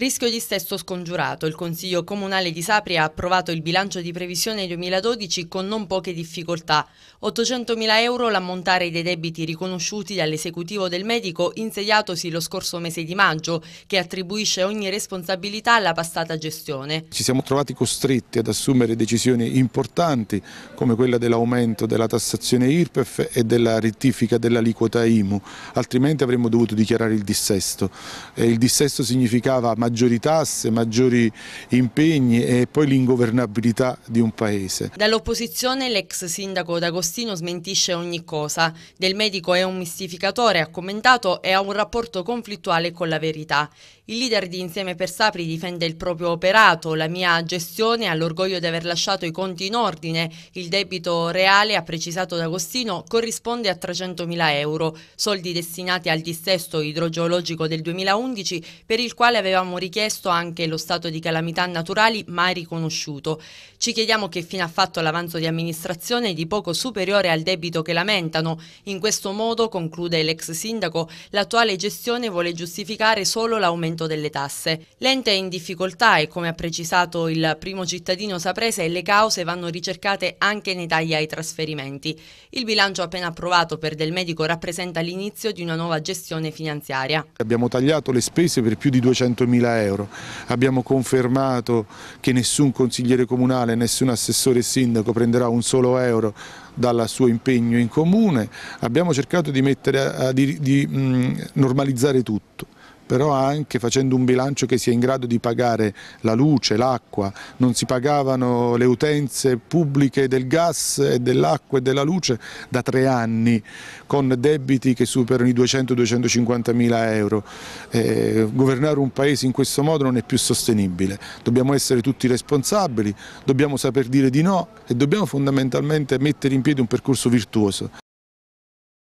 Rischio di stesso scongiurato. Il Consiglio Comunale di Sapri ha approvato il bilancio di previsione 2012 con non poche difficoltà. 800.000 euro l'ammontare dei debiti riconosciuti dall'esecutivo del medico insediatosi lo scorso mese di maggio, che attribuisce ogni responsabilità alla passata gestione. Ci siamo trovati costretti ad assumere decisioni importanti come quella dell'aumento della tassazione IRPEF e della rettifica dell'aliquota IMU, altrimenti avremmo dovuto dichiarare il dissesto. il dissesto significava maggior maggiori tasse, maggiori impegni e poi l'ingovernabilità di un paese. Dall'opposizione l'ex sindaco D'Agostino smentisce ogni cosa. Del medico è un mistificatore, ha commentato, e ha un rapporto conflittuale con la verità. Il leader di Insieme per Sapri difende il proprio operato, la mia gestione ha l'orgoglio di aver lasciato i conti in ordine. Il debito reale, ha precisato D'Agostino, corrisponde a 300.000 euro, soldi destinati al dissesto idrogeologico del 2011 per il quale avevamo richiesto anche lo stato di calamità naturali mai riconosciuto. Ci chiediamo che fine ha fatto l'avanzo di amministrazione di poco superiore al debito che lamentano. In questo modo, conclude l'ex sindaco, l'attuale gestione vuole giustificare solo l'aumento pagamento delle tasse. L'ente è in difficoltà e come ha precisato il primo cittadino saprese le cause vanno ricercate anche nei tagli ai trasferimenti. Il bilancio appena approvato per del medico rappresenta l'inizio di una nuova gestione finanziaria. Abbiamo tagliato le spese per più di 200 mila euro, abbiamo confermato che nessun consigliere comunale, nessun assessore sindaco prenderà un solo euro dal suo impegno in comune, abbiamo cercato di, mettere, di, di mm, normalizzare tutto però anche facendo un bilancio che sia in grado di pagare la luce, l'acqua, non si pagavano le utenze pubbliche del gas e dell'acqua e della luce da tre anni con debiti che superano i 200-250 mila euro. Eh, governare un paese in questo modo non è più sostenibile, dobbiamo essere tutti responsabili, dobbiamo saper dire di no e dobbiamo fondamentalmente mettere in piedi un percorso virtuoso